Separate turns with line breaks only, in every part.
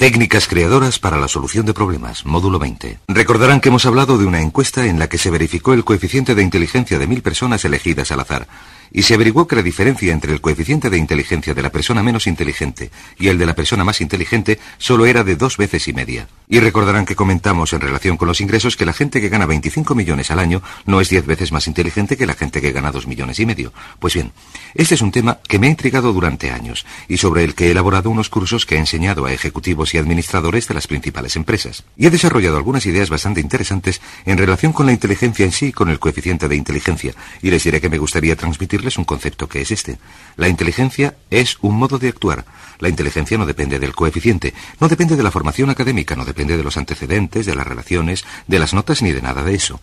Técnicas creadoras para la solución de problemas, módulo 20. Recordarán que hemos hablado de una encuesta en la que se verificó el coeficiente de inteligencia de mil personas elegidas al azar y se averiguó que la diferencia entre el coeficiente de inteligencia de la persona menos inteligente y el de la persona más inteligente solo era de dos veces y media. Y recordarán que comentamos en relación con los ingresos que la gente que gana 25 millones al año no es 10 veces más inteligente que la gente que gana 2 millones y medio. Pues bien, este es un tema que me ha intrigado durante años y sobre el que he elaborado unos cursos que he enseñado a ejecutivos y administradores de las principales empresas. Y he desarrollado algunas ideas bastante interesantes en relación con la inteligencia en sí y con el coeficiente de inteligencia. Y les diré que me gustaría transmitir un concepto que es este. La inteligencia es un modo de actuar. La inteligencia no depende del coeficiente, no depende de la formación académica, no depende de los antecedentes, de las relaciones, de las notas ni de nada de eso.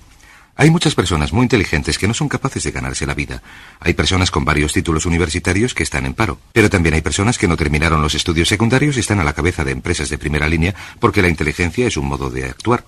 Hay muchas personas muy inteligentes que no son capaces de ganarse la vida. Hay personas con varios títulos universitarios que están en paro. Pero también hay personas que no terminaron los estudios secundarios y están a la cabeza de empresas de primera línea porque la inteligencia es un modo de actuar.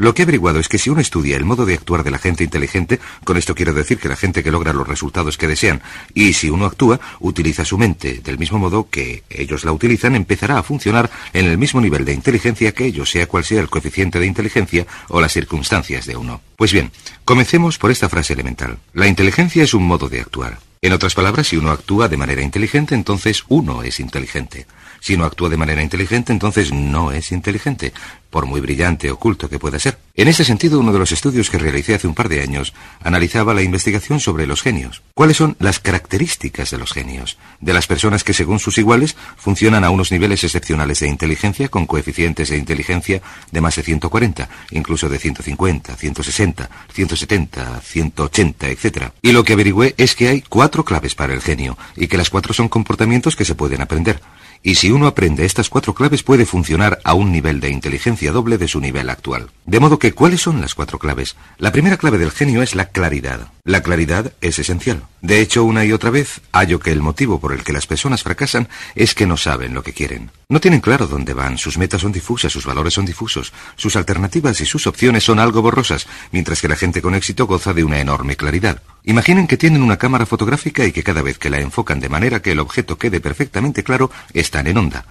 Lo que he averiguado es que si uno estudia el modo de actuar de la gente inteligente, con esto quiero decir que la gente que logra los resultados que desean, y si uno actúa, utiliza su mente del mismo modo que ellos la utilizan, empezará a funcionar en el mismo nivel de inteligencia que ellos, sea cual sea el coeficiente de inteligencia o las circunstancias de uno. Pues bien, comencemos por esta frase elemental. La inteligencia es un modo de actuar. En otras palabras, si uno actúa de manera inteligente, entonces uno es inteligente. Si no actúa de manera inteligente, entonces no es inteligente, por muy brillante o culto que pueda ser. En ese sentido, uno de los estudios que realicé hace un par de años analizaba la investigación sobre los genios. ¿Cuáles son las características de los genios? De las personas que, según sus iguales, funcionan a unos niveles excepcionales de inteligencia con coeficientes de inteligencia de más de 140, incluso de 150, 160, 170, 180, etc. Y lo que averigüé es que hay cuatro claves para el genio y que las cuatro son comportamientos que se pueden aprender. Y si uno aprende estas cuatro claves puede funcionar a un nivel de inteligencia doble de su nivel actual. De modo que, ¿cuáles son las cuatro claves? La primera clave del genio es la claridad. La claridad es esencial. De hecho, una y otra vez, hallo que el motivo por el que las personas fracasan es que no saben lo que quieren. No tienen claro dónde van, sus metas son difusas, sus valores son difusos, sus alternativas y sus opciones son algo borrosas, mientras que la gente con éxito goza de una enorme claridad. Imaginen que tienen una cámara fotográfica y que cada vez que la enfocan de manera que el objeto quede perfectamente claro, están en onda.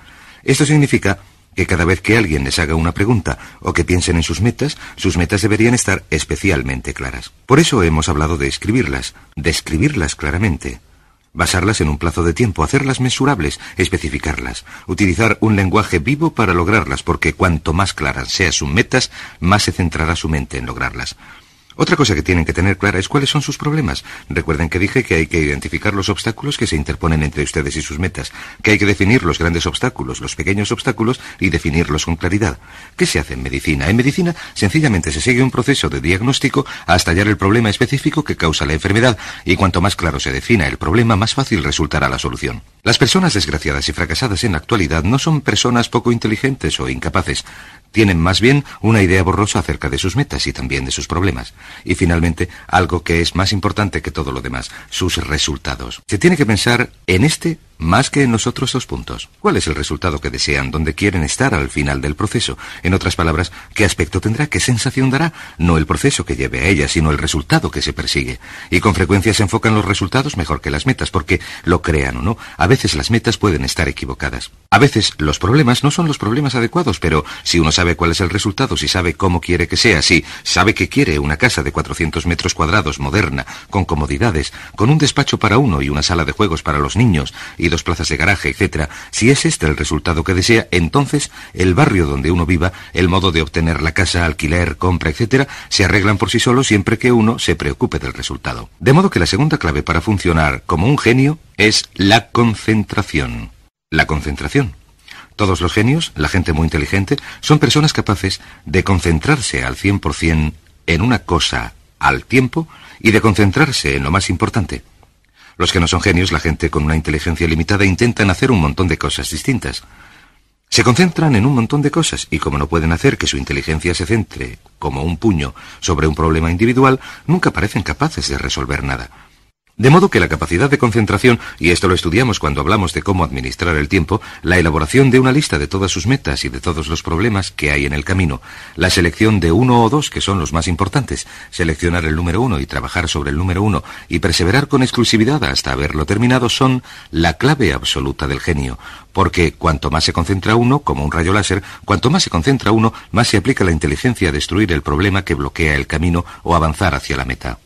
Esto significa que cada vez que alguien les haga una pregunta o que piensen en sus metas, sus metas deberían estar especialmente claras. Por eso hemos hablado de escribirlas, describirlas claramente, basarlas en un plazo de tiempo, hacerlas mesurables, especificarlas, utilizar un lenguaje vivo para lograrlas, porque cuanto más claras sean sus metas, más se centrará su mente en lograrlas. Otra cosa que tienen que tener clara es cuáles son sus problemas. Recuerden que dije que hay que identificar los obstáculos que se interponen entre ustedes y sus metas, que hay que definir los grandes obstáculos, los pequeños obstáculos y definirlos con claridad. ¿Qué se hace en medicina? En medicina sencillamente se sigue un proceso de diagnóstico hasta hallar el problema específico que causa la enfermedad y cuanto más claro se defina el problema, más fácil resultará la solución. Las personas desgraciadas y fracasadas en la actualidad no son personas poco inteligentes o incapaces. Tienen más bien una idea borrosa acerca de sus metas y también de sus problemas. Y finalmente, algo que es más importante que todo lo demás, sus resultados. Se tiene que pensar en este más que en nosotros otros dos puntos. ¿Cuál es el resultado que desean, dónde quieren estar al final del proceso? En otras palabras, ¿qué aspecto tendrá, qué sensación dará? No el proceso que lleve a ella, sino el resultado que se persigue. Y con frecuencia se enfocan los resultados mejor que las metas, porque, lo crean o no, a veces las metas pueden estar equivocadas. A veces los problemas no son los problemas adecuados, pero si uno sabe cuál es el resultado, si sabe cómo quiere que sea, si sabe que quiere una casa de 400 metros cuadrados, moderna, con comodidades, con un despacho para uno y una sala de juegos para los niños, y dos plazas de garaje, etcétera si es este el resultado que desea, entonces el barrio donde uno viva, el modo de obtener la casa, alquiler, compra, etcétera se arreglan por sí solos siempre que uno se preocupe del resultado. De modo que la segunda clave para funcionar como un genio es la concentración. La concentración. Todos los genios, la gente muy inteligente, son personas capaces de concentrarse al 100% en una cosa al tiempo y de concentrarse en lo más importante. Los que no son genios, la gente con una inteligencia limitada, intentan hacer un montón de cosas distintas. Se concentran en un montón de cosas y como no pueden hacer que su inteligencia se centre como un puño sobre un problema individual, nunca parecen capaces de resolver nada. De modo que la capacidad de concentración, y esto lo estudiamos cuando hablamos de cómo administrar el tiempo, la elaboración de una lista de todas sus metas y de todos los problemas que hay en el camino, la selección de uno o dos que son los más importantes, seleccionar el número uno y trabajar sobre el número uno y perseverar con exclusividad hasta haberlo terminado son la clave absoluta del genio, porque cuanto más se concentra uno, como un rayo láser, cuanto más se concentra uno, más se aplica la inteligencia a destruir el problema que bloquea el camino o avanzar hacia la meta.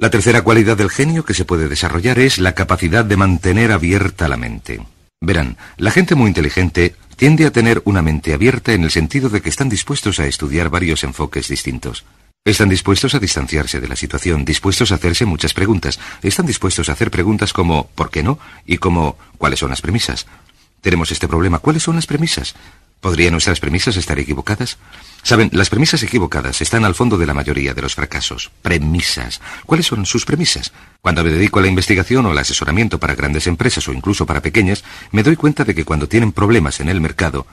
La tercera cualidad del genio que se puede desarrollar es la capacidad de mantener abierta la mente. Verán, la gente muy inteligente tiende a tener una mente abierta en el sentido de que están dispuestos a estudiar varios enfoques distintos. Están dispuestos a distanciarse de la situación, dispuestos a hacerse muchas preguntas. Están dispuestos a hacer preguntas como ¿por qué no? y como ¿cuáles son las premisas? Tenemos este problema, ¿cuáles son las premisas? ¿Podrían nuestras premisas estar equivocadas? Saben, las premisas equivocadas están al fondo de la mayoría de los fracasos. Premisas. ¿Cuáles son sus premisas? Cuando me dedico a la investigación o al asesoramiento para grandes empresas o incluso para pequeñas, me doy cuenta de que cuando tienen problemas en el mercado,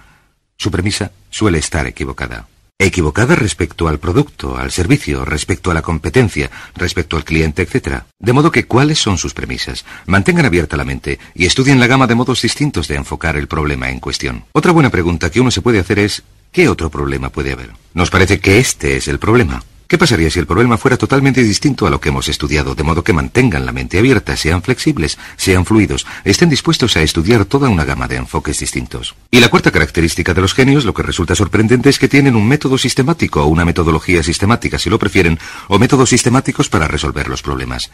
su premisa suele estar equivocada equivocada respecto al producto, al servicio, respecto a la competencia, respecto al cliente, etc. De modo que cuáles son sus premisas. Mantengan abierta la mente y estudien la gama de modos distintos de enfocar el problema en cuestión. Otra buena pregunta que uno se puede hacer es ¿qué otro problema puede haber? Nos parece que este es el problema. ¿Qué pasaría si el problema fuera totalmente distinto a lo que hemos estudiado, de modo que mantengan la mente abierta, sean flexibles, sean fluidos, estén dispuestos a estudiar toda una gama de enfoques distintos? Y la cuarta característica de los genios, lo que resulta sorprendente es que tienen un método sistemático o una metodología sistemática, si lo prefieren, o métodos sistemáticos para resolver los problemas.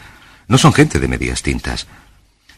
No son gente de medias tintas.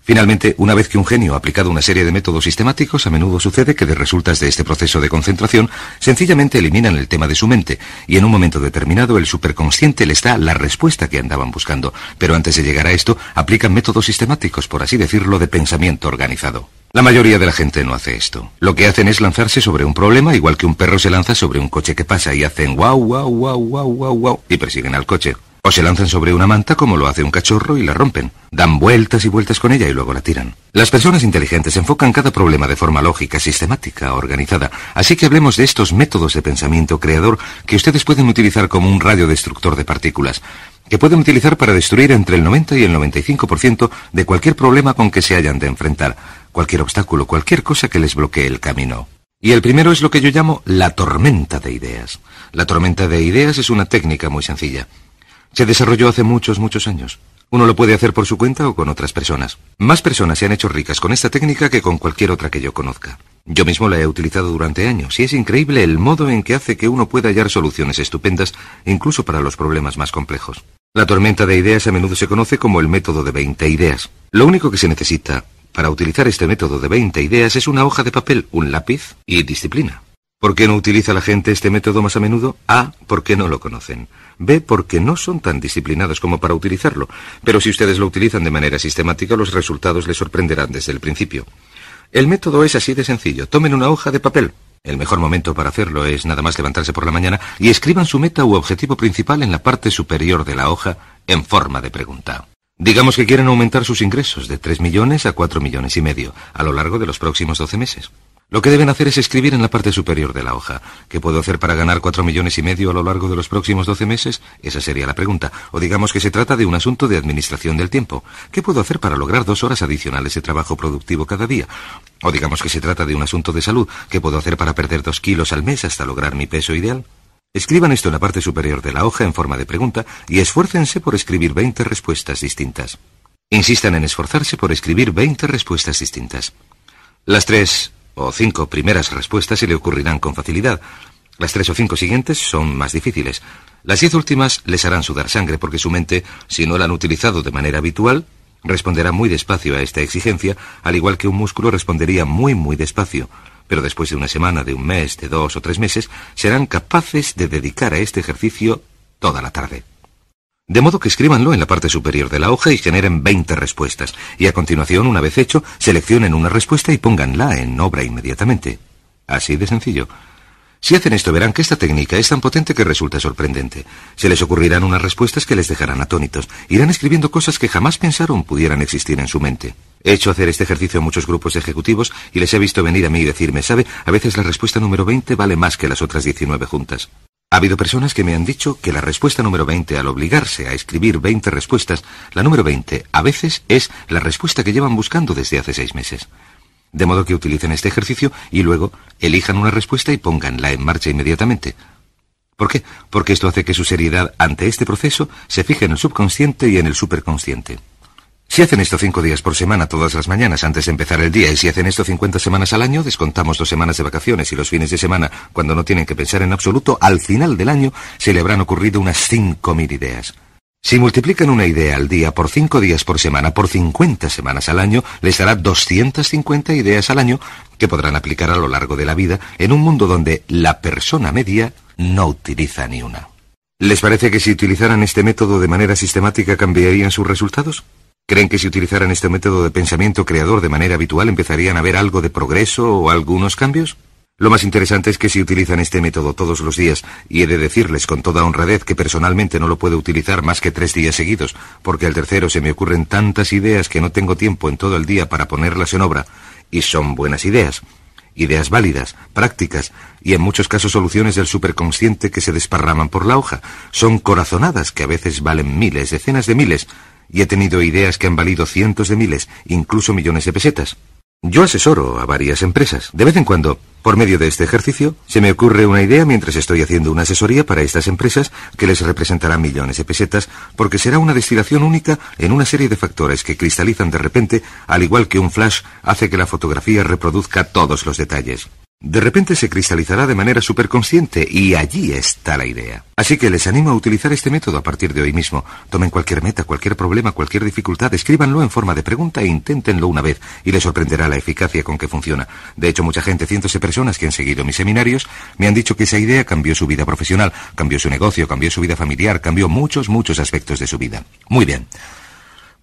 Finalmente, una vez que un genio ha aplicado una serie de métodos sistemáticos, a menudo sucede que de resultas de este proceso de concentración, sencillamente eliminan el tema de su mente, y en un momento determinado el superconsciente les da la respuesta que andaban buscando, pero antes de llegar a esto, aplican métodos sistemáticos, por así decirlo, de pensamiento organizado. La mayoría de la gente no hace esto. Lo que hacen es lanzarse sobre un problema, igual que un perro se lanza sobre un coche que pasa y hacen guau, guau, guau, guau, guau, guau, y persiguen al coche. O se lanzan sobre una manta como lo hace un cachorro y la rompen. Dan vueltas y vueltas con ella y luego la tiran. Las personas inteligentes enfocan cada problema de forma lógica, sistemática, organizada. Así que hablemos de estos métodos de pensamiento creador que ustedes pueden utilizar como un radio destructor de partículas, que pueden utilizar para destruir entre el 90 y el 95% de cualquier problema con que se hayan de enfrentar, cualquier obstáculo, cualquier cosa que les bloquee el camino. Y el primero es lo que yo llamo la tormenta de ideas. La tormenta de ideas es una técnica muy sencilla. Se desarrolló hace muchos, muchos años. Uno lo puede hacer por su cuenta o con otras personas. Más personas se han hecho ricas con esta técnica que con cualquier otra que yo conozca. Yo mismo la he utilizado durante años y es increíble el modo en que hace que uno pueda hallar soluciones estupendas incluso para los problemas más complejos. La tormenta de ideas a menudo se conoce como el método de 20 ideas. Lo único que se necesita para utilizar este método de 20 ideas es una hoja de papel, un lápiz y disciplina. ¿Por qué no utiliza la gente este método más a menudo? A. Porque no lo conocen. Ve porque no son tan disciplinados como para utilizarlo, pero si ustedes lo utilizan de manera sistemática los resultados les sorprenderán desde el principio. El método es así de sencillo. Tomen una hoja de papel. El mejor momento para hacerlo es nada más levantarse por la mañana y escriban su meta u objetivo principal en la parte superior de la hoja en forma de pregunta. Digamos que quieren aumentar sus ingresos de 3 millones a 4 millones y medio a lo largo de los próximos 12 meses. Lo que deben hacer es escribir en la parte superior de la hoja. ¿Qué puedo hacer para ganar cuatro millones y medio a lo largo de los próximos 12 meses? Esa sería la pregunta. O digamos que se trata de un asunto de administración del tiempo. ¿Qué puedo hacer para lograr dos horas adicionales de trabajo productivo cada día? O digamos que se trata de un asunto de salud. ¿Qué puedo hacer para perder dos kilos al mes hasta lograr mi peso ideal? Escriban esto en la parte superior de la hoja en forma de pregunta y esfuércense por escribir 20 respuestas distintas. Insistan en esforzarse por escribir 20 respuestas distintas. Las tres o cinco primeras respuestas se le ocurrirán con facilidad. Las tres o cinco siguientes son más difíciles. Las diez últimas les harán sudar sangre porque su mente, si no la han utilizado de manera habitual, responderá muy despacio a esta exigencia, al igual que un músculo respondería muy, muy despacio. Pero después de una semana, de un mes, de dos o tres meses, serán capaces de dedicar a este ejercicio toda la tarde. De modo que escríbanlo en la parte superior de la hoja y generen 20 respuestas. Y a continuación, una vez hecho, seleccionen una respuesta y pónganla en obra inmediatamente. Así de sencillo. Si hacen esto verán que esta técnica es tan potente que resulta sorprendente. Se les ocurrirán unas respuestas que les dejarán atónitos. Irán escribiendo cosas que jamás pensaron pudieran existir en su mente. He hecho hacer este ejercicio a muchos grupos ejecutivos y les he visto venir a mí y decirme, sabe, a veces la respuesta número 20 vale más que las otras 19 juntas. Ha habido personas que me han dicho que la respuesta número 20 al obligarse a escribir 20 respuestas, la número 20 a veces es la respuesta que llevan buscando desde hace seis meses. De modo que utilicen este ejercicio y luego elijan una respuesta y pónganla en marcha inmediatamente. ¿Por qué? Porque esto hace que su seriedad ante este proceso se fije en el subconsciente y en el superconsciente. Si hacen esto cinco días por semana todas las mañanas antes de empezar el día y si hacen esto 50 semanas al año, descontamos dos semanas de vacaciones y los fines de semana, cuando no tienen que pensar en absoluto, al final del año se le habrán ocurrido unas 5.000 ideas. Si multiplican una idea al día por cinco días por semana por 50 semanas al año, les dará 250 ideas al año que podrán aplicar a lo largo de la vida en un mundo donde la persona media no utiliza ni una. ¿Les parece que si utilizaran este método de manera sistemática cambiarían sus resultados? Creen que si utilizaran este método de pensamiento creador de manera habitual empezarían a ver algo de progreso o algunos cambios? Lo más interesante es que si utilizan este método todos los días, y he de decirles con toda honradez que personalmente no lo puedo utilizar más que tres días seguidos, porque al tercero se me ocurren tantas ideas que no tengo tiempo en todo el día para ponerlas en obra, y son buenas ideas, ideas válidas, prácticas, y en muchos casos soluciones del superconsciente que se desparraman por la hoja, son corazonadas que a veces valen miles, decenas de miles, y he tenido ideas que han valido cientos de miles, incluso millones de pesetas. Yo asesoro a varias empresas. De vez en cuando, por medio de este ejercicio, se me ocurre una idea mientras estoy haciendo una asesoría para estas empresas que les representará millones de pesetas, porque será una destilación única en una serie de factores que cristalizan de repente, al igual que un flash hace que la fotografía reproduzca todos los detalles. De repente se cristalizará de manera superconsciente y allí está la idea. Así que les animo a utilizar este método a partir de hoy mismo. Tomen cualquier meta, cualquier problema, cualquier dificultad, escríbanlo en forma de pregunta e inténtenlo una vez y les sorprenderá la eficacia con que funciona. De hecho, mucha gente, cientos de personas que han seguido mis seminarios, me han dicho que esa idea cambió su vida profesional, cambió su negocio, cambió su vida familiar, cambió muchos, muchos aspectos de su vida. Muy bien.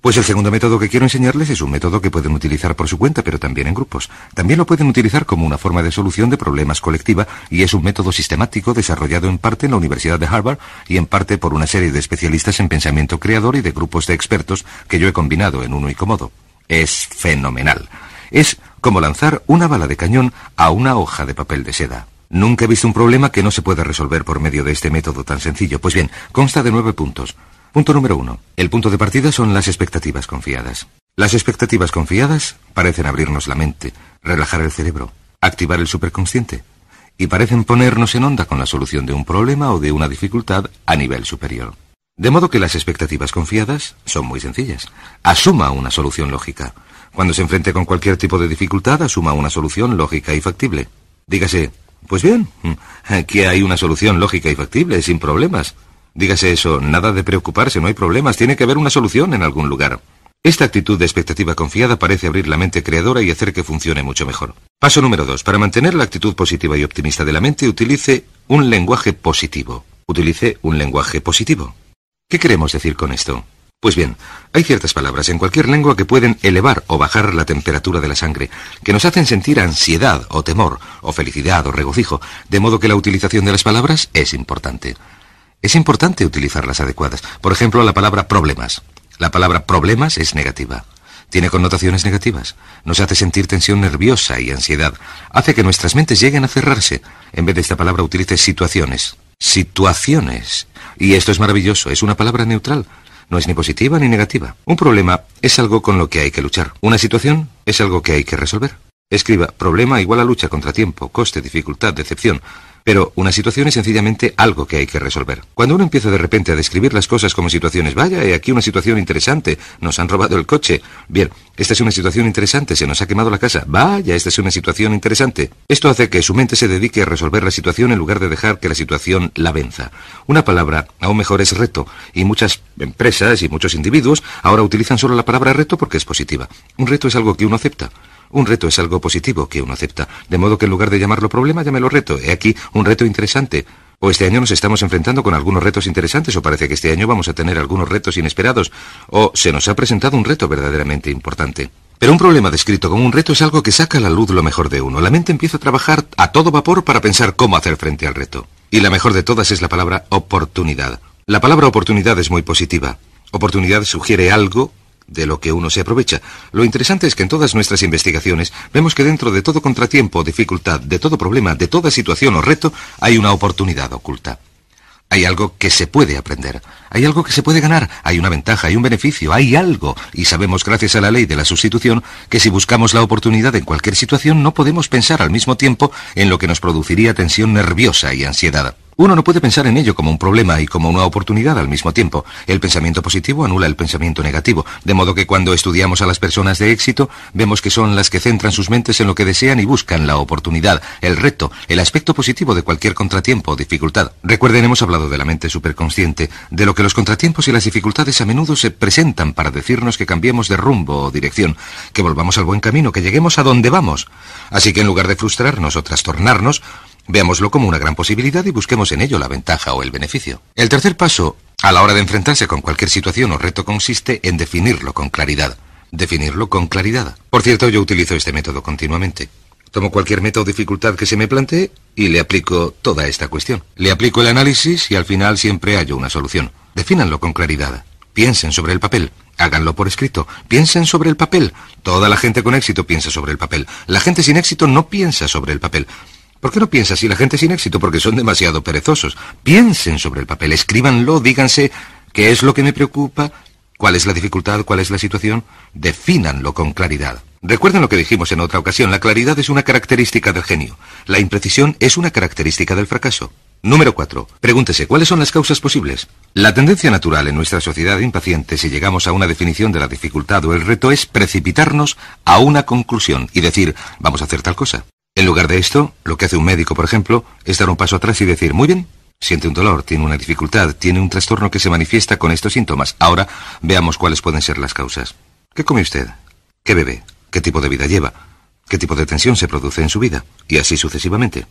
Pues el segundo método que quiero enseñarles es un método que pueden utilizar por su cuenta, pero también en grupos. También lo pueden utilizar como una forma de solución de problemas colectiva y es un método sistemático desarrollado en parte en la Universidad de Harvard y en parte por una serie de especialistas en pensamiento creador y de grupos de expertos que yo he combinado en uno y comodo. Es fenomenal. Es como lanzar una bala de cañón a una hoja de papel de seda. Nunca he visto un problema que no se pueda resolver por medio de este método tan sencillo. Pues bien, consta de nueve puntos. Punto número uno. El punto de partida son las expectativas confiadas. Las expectativas confiadas parecen abrirnos la mente, relajar el cerebro, activar el superconsciente y parecen ponernos en onda con la solución de un problema o de una dificultad a nivel superior. De modo que las expectativas confiadas son muy sencillas. Asuma una solución lógica. Cuando se enfrente con cualquier tipo de dificultad, asuma una solución lógica y factible. Dígase, pues bien, aquí hay una solución lógica y factible, sin problemas. Dígase eso, nada de preocuparse, no hay problemas, tiene que haber una solución en algún lugar. Esta actitud de expectativa confiada parece abrir la mente creadora y hacer que funcione mucho mejor. Paso número 2. Para mantener la actitud positiva y optimista de la mente, utilice un lenguaje positivo. Utilice un lenguaje positivo. ¿Qué queremos decir con esto? Pues bien, hay ciertas palabras en cualquier lengua que pueden elevar o bajar la temperatura de la sangre, que nos hacen sentir ansiedad o temor, o felicidad o regocijo, de modo que la utilización de las palabras es importante. Es importante utilizar las adecuadas. Por ejemplo, la palabra problemas. La palabra problemas es negativa. Tiene connotaciones negativas. Nos hace sentir tensión nerviosa y ansiedad. Hace que nuestras mentes lleguen a cerrarse. En vez de esta palabra utilice situaciones. Situaciones. Y esto es maravilloso. Es una palabra neutral. No es ni positiva ni negativa. Un problema es algo con lo que hay que luchar. Una situación es algo que hay que resolver. Escriba problema igual a lucha, contra tiempo, coste, dificultad, decepción. Pero una situación es sencillamente algo que hay que resolver. Cuando uno empieza de repente a describir las cosas como situaciones, vaya, hay aquí una situación interesante, nos han robado el coche. Bien, esta es una situación interesante, se nos ha quemado la casa. Vaya, esta es una situación interesante. Esto hace que su mente se dedique a resolver la situación en lugar de dejar que la situación la venza. Una palabra, aún mejor, es reto, y muchas empresas y muchos individuos ahora utilizan solo la palabra reto porque es positiva. Un reto es algo que uno acepta. Un reto es algo positivo que uno acepta, de modo que en lugar de llamarlo problema, llámelo reto. He aquí un reto interesante. O este año nos estamos enfrentando con algunos retos interesantes, o parece que este año vamos a tener algunos retos inesperados, o se nos ha presentado un reto verdaderamente importante. Pero un problema descrito como un reto es algo que saca a la luz lo mejor de uno. La mente empieza a trabajar a todo vapor para pensar cómo hacer frente al reto. Y la mejor de todas es la palabra oportunidad. La palabra oportunidad es muy positiva. Oportunidad sugiere algo de lo que uno se aprovecha. Lo interesante es que en todas nuestras investigaciones vemos que dentro de todo contratiempo, dificultad, de todo problema, de toda situación o reto, hay una oportunidad oculta. Hay algo que se puede aprender, hay algo que se puede ganar, hay una ventaja, hay un beneficio, hay algo, y sabemos gracias a la ley de la sustitución que si buscamos la oportunidad en cualquier situación no podemos pensar al mismo tiempo en lo que nos produciría tensión nerviosa y ansiedad. Uno no puede pensar en ello como un problema y como una oportunidad al mismo tiempo. El pensamiento positivo anula el pensamiento negativo, de modo que cuando estudiamos a las personas de éxito, vemos que son las que centran sus mentes en lo que desean y buscan la oportunidad, el reto, el aspecto positivo de cualquier contratiempo o dificultad. Recuerden, hemos hablado de la mente superconsciente, de lo que los contratiempos y las dificultades a menudo se presentan para decirnos que cambiemos de rumbo o dirección, que volvamos al buen camino, que lleguemos a donde vamos. Así que en lugar de frustrarnos o trastornarnos, Veámoslo como una gran posibilidad y busquemos en ello la ventaja o el beneficio. El tercer paso, a la hora de enfrentarse con cualquier situación o reto, consiste en definirlo con claridad. Definirlo con claridad. Por cierto, yo utilizo este método continuamente. Tomo cualquier meta o dificultad que se me plantee y le aplico toda esta cuestión. Le aplico el análisis y al final siempre hallo una solución. definanlo con claridad. Piensen sobre el papel. Háganlo por escrito. Piensen sobre el papel. Toda la gente con éxito piensa sobre el papel. La gente sin éxito no piensa sobre el papel. ¿Por qué no piensas si la gente sin éxito? Porque son demasiado perezosos. Piensen sobre el papel, escríbanlo, díganse qué es lo que me preocupa, cuál es la dificultad, cuál es la situación. Defínanlo con claridad. Recuerden lo que dijimos en otra ocasión, la claridad es una característica del genio, la imprecisión es una característica del fracaso. Número 4. Pregúntese cuáles son las causas posibles. La tendencia natural en nuestra sociedad impaciente, si llegamos a una definición de la dificultad o el reto, es precipitarnos a una conclusión y decir, vamos a hacer tal cosa. En lugar de esto, lo que hace un médico, por ejemplo, es dar un paso atrás y decir, muy bien, siente un dolor, tiene una dificultad, tiene un trastorno que se manifiesta con estos síntomas. Ahora veamos cuáles pueden ser las causas. ¿Qué come usted? ¿Qué bebe? ¿Qué tipo de vida lleva? ¿Qué tipo de tensión se produce en su vida? Y así sucesivamente.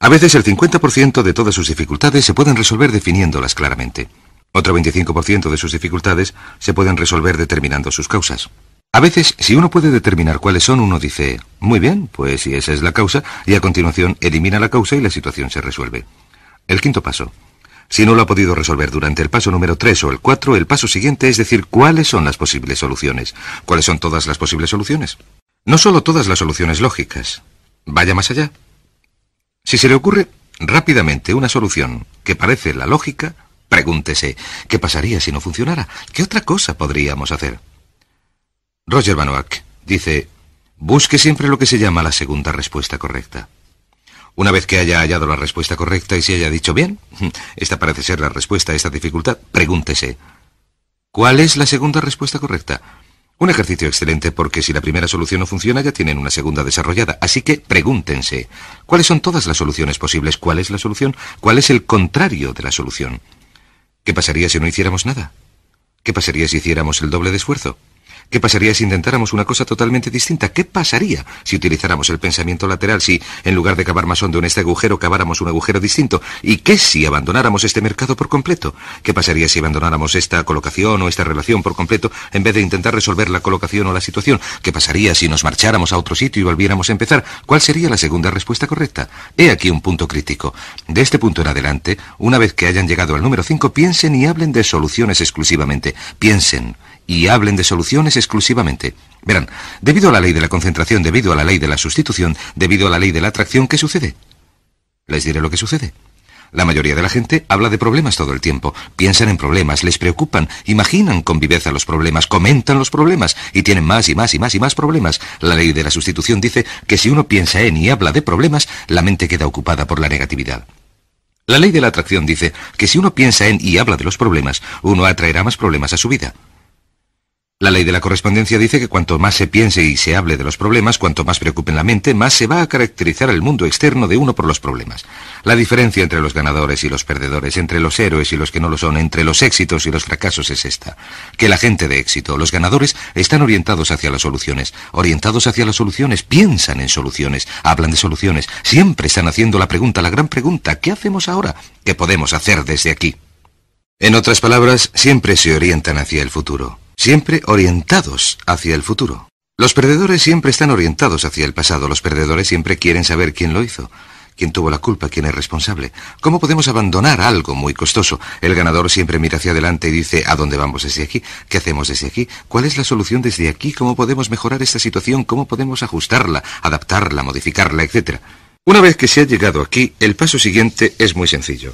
A veces el 50% de todas sus dificultades se pueden resolver definiéndolas claramente. Otro 25% de sus dificultades se pueden resolver determinando sus causas. A veces, si uno puede determinar cuáles son, uno dice, muy bien, pues si esa es la causa, y a continuación elimina la causa y la situación se resuelve. El quinto paso. Si no lo ha podido resolver durante el paso número 3 o el 4, el paso siguiente es decir cuáles son las posibles soluciones. ¿Cuáles son todas las posibles soluciones? No solo todas las soluciones lógicas. Vaya más allá. Si se le ocurre rápidamente una solución que parece la lógica, pregúntese, ¿qué pasaría si no funcionara? ¿Qué otra cosa podríamos hacer? Roger Banoac dice, busque siempre lo que se llama la segunda respuesta correcta. Una vez que haya hallado la respuesta correcta y se haya dicho bien, esta parece ser la respuesta a esta dificultad, pregúntese, ¿cuál es la segunda respuesta correcta? Un ejercicio excelente porque si la primera solución no funciona ya tienen una segunda desarrollada. Así que pregúntense, ¿cuáles son todas las soluciones posibles? ¿Cuál es la solución? ¿Cuál es el contrario de la solución? ¿Qué pasaría si no hiciéramos nada? ¿Qué pasaría si hiciéramos el doble de esfuerzo? ¿Qué pasaría si intentáramos una cosa totalmente distinta? ¿Qué pasaría si utilizáramos el pensamiento lateral, si en lugar de cavar más hondo en este agujero, caváramos un agujero distinto? ¿Y qué si abandonáramos este mercado por completo? ¿Qué pasaría si abandonáramos esta colocación o esta relación por completo en vez de intentar resolver la colocación o la situación? ¿Qué pasaría si nos marcháramos a otro sitio y volviéramos a empezar? ¿Cuál sería la segunda respuesta correcta? He aquí un punto crítico. De este punto en adelante, una vez que hayan llegado al número 5, piensen y hablen de soluciones exclusivamente. Piensen y hablen de soluciones exclusivamente. Verán, debido a la ley de la concentración, debido a la ley de la sustitución, debido a la ley de la atracción, ¿qué sucede? Les diré lo que sucede. La mayoría de la gente habla de problemas todo el tiempo, piensan en problemas, les preocupan, imaginan con viveza los problemas, comentan los problemas y tienen más y más y más y más problemas. La ley de la sustitución dice que si uno piensa en y habla de problemas, la mente queda ocupada por la negatividad. La ley de la atracción dice que si uno piensa en y habla de los problemas, uno atraerá más problemas a su vida. La ley de la correspondencia dice que cuanto más se piense y se hable de los problemas, cuanto más preocupen la mente, más se va a caracterizar el mundo externo de uno por los problemas. La diferencia entre los ganadores y los perdedores, entre los héroes y los que no lo son, entre los éxitos y los fracasos es esta. Que la gente de éxito, los ganadores, están orientados hacia las soluciones. Orientados hacia las soluciones, piensan en soluciones, hablan de soluciones. Siempre están haciendo la pregunta, la gran pregunta, ¿qué hacemos ahora? ¿Qué podemos hacer desde aquí? En otras palabras, siempre se orientan hacia el futuro siempre orientados hacia el futuro. Los perdedores siempre están orientados hacia el pasado, los perdedores siempre quieren saber quién lo hizo, quién tuvo la culpa, quién es responsable. ¿Cómo podemos abandonar algo muy costoso? El ganador siempre mira hacia adelante y dice, ¿a dónde vamos desde aquí? ¿Qué hacemos desde aquí? ¿Cuál es la solución desde aquí? ¿Cómo podemos mejorar esta situación? ¿Cómo podemos ajustarla, adaptarla, modificarla, etcétera? Una vez que se ha llegado aquí, el paso siguiente es muy sencillo.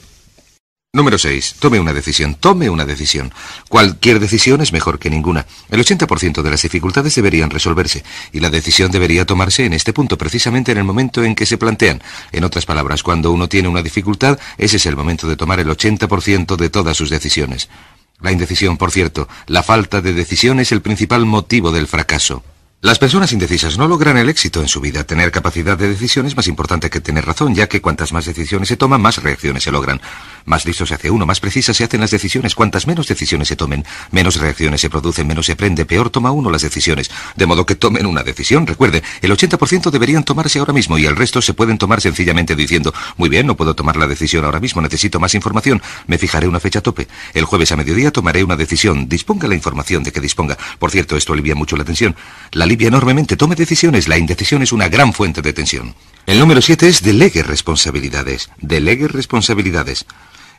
Número 6. Tome una decisión. Tome una decisión. Cualquier decisión es mejor que ninguna. El 80% de las dificultades deberían resolverse y la decisión debería tomarse en este punto, precisamente en el momento en que se plantean. En otras palabras, cuando uno tiene una dificultad, ese es el momento de tomar el 80% de todas sus decisiones. La indecisión, por cierto, la falta de decisión es el principal motivo del fracaso. Las personas indecisas no logran el éxito en su vida. Tener capacidad de decisión es más importante que tener razón, ya que cuantas más decisiones se toman, más reacciones se logran. Más listo se hace uno, más precisas se hacen las decisiones. Cuantas menos decisiones se tomen, menos reacciones se producen, menos se prende, peor toma uno las decisiones. De modo que tomen una decisión. Recuerde, el 80% deberían tomarse ahora mismo y el resto se pueden tomar sencillamente diciendo, muy bien, no puedo tomar la decisión ahora mismo, necesito más información, me fijaré una fecha tope. El jueves a mediodía tomaré una decisión. Disponga la información de que disponga. Por cierto, esto alivia mucho la tensión. La alivia enormemente. Tome decisiones. La indecisión es una gran fuente de tensión. El número 7 es delegue responsabilidades. Delegue responsabilidades.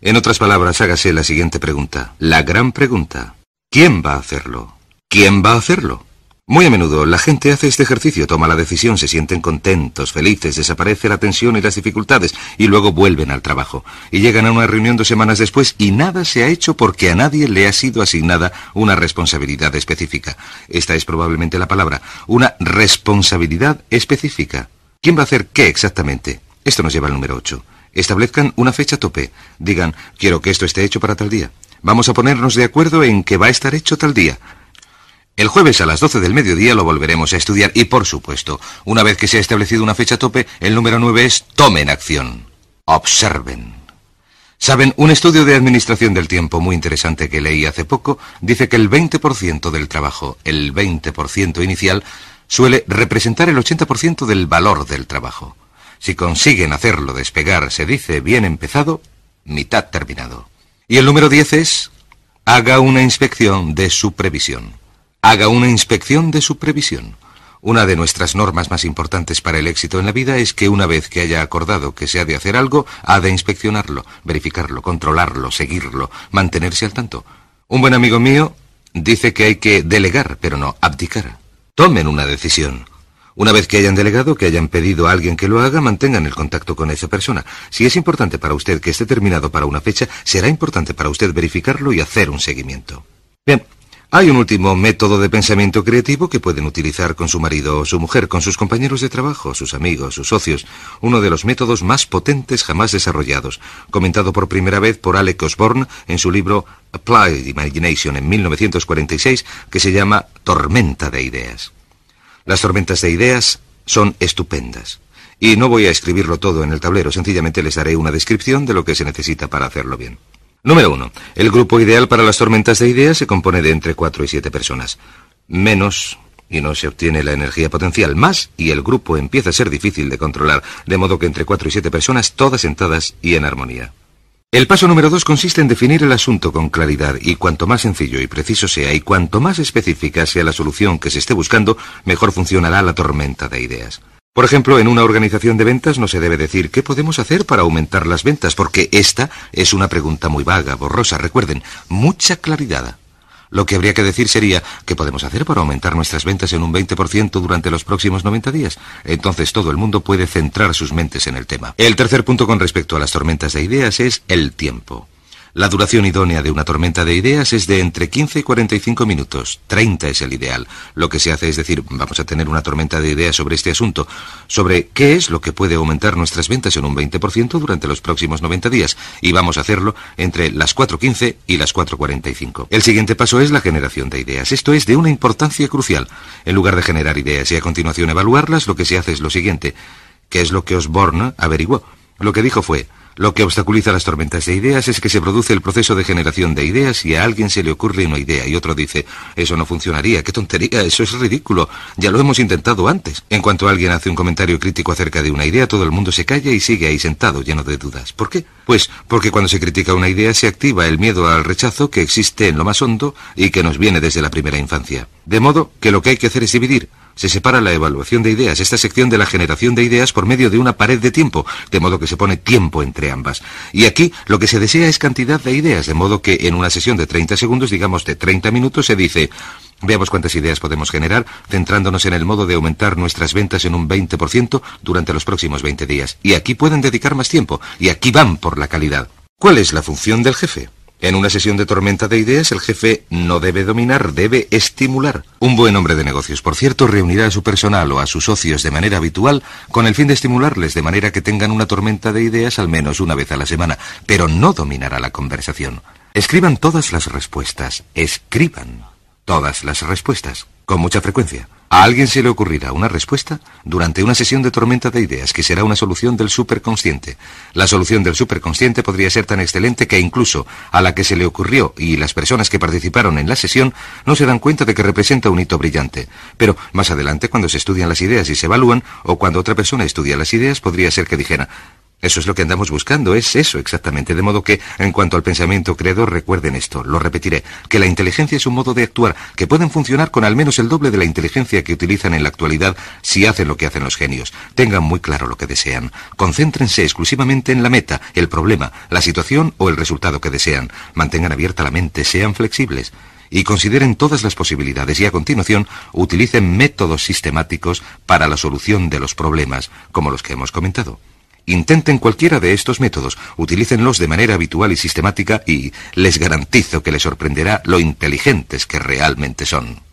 En otras palabras, hágase la siguiente pregunta. La gran pregunta. ¿Quién va a hacerlo? ¿Quién va a hacerlo? Muy a menudo la gente hace este ejercicio, toma la decisión, se sienten contentos, felices, desaparece la tensión y las dificultades y luego vuelven al trabajo. Y llegan a una reunión dos semanas después y nada se ha hecho porque a nadie le ha sido asignada una responsabilidad específica. Esta es probablemente la palabra, una responsabilidad específica. ¿Quién va a hacer qué exactamente? Esto nos lleva al número 8. Establezcan una fecha tope. Digan, quiero que esto esté hecho para tal día. Vamos a ponernos de acuerdo en que va a estar hecho tal día. El jueves a las 12 del mediodía lo volveremos a estudiar y, por supuesto, una vez que se ha establecido una fecha tope, el número 9 es tomen acción, observen. Saben, un estudio de administración del tiempo muy interesante que leí hace poco dice que el 20% del trabajo, el 20% inicial, suele representar el 80% del valor del trabajo. Si consiguen hacerlo despegar, se dice bien empezado, mitad terminado. Y el número 10 es, haga una inspección de su previsión. Haga una inspección de su previsión. Una de nuestras normas más importantes para el éxito en la vida es que una vez que haya acordado que se ha de hacer algo, ha de inspeccionarlo, verificarlo, controlarlo, seguirlo, mantenerse al tanto. Un buen amigo mío dice que hay que delegar, pero no abdicar. Tomen una decisión. Una vez que hayan delegado, que hayan pedido a alguien que lo haga, mantengan el contacto con esa persona. Si es importante para usted que esté terminado para una fecha, será importante para usted verificarlo y hacer un seguimiento. Bien, hay un último método de pensamiento creativo que pueden utilizar con su marido o su mujer, con sus compañeros de trabajo, sus amigos, sus socios. Uno de los métodos más potentes jamás desarrollados, comentado por primera vez por Alec Osborne en su libro Applied Imagination en 1946, que se llama Tormenta de Ideas. Las tormentas de ideas son estupendas. Y no voy a escribirlo todo en el tablero, sencillamente les daré una descripción de lo que se necesita para hacerlo bien. Número 1. El grupo ideal para las tormentas de ideas se compone de entre 4 y 7 personas. Menos y no se obtiene la energía potencial más y el grupo empieza a ser difícil de controlar, de modo que entre 4 y 7 personas todas sentadas y en armonía. El paso número 2 consiste en definir el asunto con claridad y cuanto más sencillo y preciso sea y cuanto más específica sea la solución que se esté buscando, mejor funcionará la tormenta de ideas. Por ejemplo, en una organización de ventas no se debe decir qué podemos hacer para aumentar las ventas, porque esta es una pregunta muy vaga, borrosa, recuerden, mucha claridad. Lo que habría que decir sería, ¿qué podemos hacer para aumentar nuestras ventas en un 20% durante los próximos 90 días? Entonces todo el mundo puede centrar sus mentes en el tema. El tercer punto con respecto a las tormentas de ideas es el tiempo. La duración idónea de una tormenta de ideas es de entre 15 y 45 minutos. 30 es el ideal. Lo que se hace es decir, vamos a tener una tormenta de ideas sobre este asunto, sobre qué es lo que puede aumentar nuestras ventas en un 20% durante los próximos 90 días, y vamos a hacerlo entre las 4.15 y las 4.45. El siguiente paso es la generación de ideas. Esto es de una importancia crucial. En lugar de generar ideas y a continuación evaluarlas, lo que se hace es lo siguiente. ¿Qué es lo que Osborne averiguó? Lo que dijo fue, lo que obstaculiza las tormentas de ideas es que se produce el proceso de generación de ideas y a alguien se le ocurre una idea y otro dice, eso no funcionaría, qué tontería, eso es ridículo, ya lo hemos intentado antes. En cuanto alguien hace un comentario crítico acerca de una idea, todo el mundo se calla y sigue ahí sentado, lleno de dudas. ¿Por qué? Pues porque cuando se critica una idea se activa el miedo al rechazo que existe en lo más hondo y que nos viene desde la primera infancia. De modo que lo que hay que hacer es dividir, se separa la evaluación de ideas, esta sección de la generación de ideas por medio de una pared de tiempo, de modo que se pone tiempo entre ambas. Y aquí lo que se desea es cantidad de ideas, de modo que en una sesión de 30 segundos, digamos de 30 minutos, se dice, veamos cuántas ideas podemos generar, centrándonos en el modo de aumentar nuestras ventas en un 20% durante los próximos 20 días. Y aquí pueden dedicar más tiempo, y aquí van por la calidad. ¿Cuál es la función del jefe? En una sesión de tormenta de ideas, el jefe no debe dominar, debe estimular. Un buen hombre de negocios, por cierto, reunirá a su personal o a sus socios de manera habitual con el fin de estimularles de manera que tengan una tormenta de ideas al menos una vez a la semana, pero no dominará la conversación. Escriban todas las respuestas, escriban. Todas las respuestas, con mucha frecuencia. A alguien se le ocurrirá una respuesta durante una sesión de tormenta de ideas que será una solución del superconsciente. La solución del superconsciente podría ser tan excelente que incluso a la que se le ocurrió y las personas que participaron en la sesión no se dan cuenta de que representa un hito brillante. Pero más adelante, cuando se estudian las ideas y se evalúan, o cuando otra persona estudia las ideas, podría ser que dijera, eso es lo que andamos buscando, es eso exactamente. De modo que, en cuanto al pensamiento creador recuerden esto, lo repetiré, que la inteligencia es un modo de actuar, que pueden funcionar con al menos el doble de la inteligencia que utilizan en la actualidad si hacen lo que hacen los genios. Tengan muy claro lo que desean. Concéntrense exclusivamente en la meta, el problema, la situación o el resultado que desean. Mantengan abierta la mente, sean flexibles y consideren todas las posibilidades y a continuación utilicen métodos sistemáticos para la solución de los problemas, como los que hemos comentado. Intenten cualquiera de estos métodos, utilícenlos de manera habitual y sistemática y les garantizo que les sorprenderá lo inteligentes que realmente son.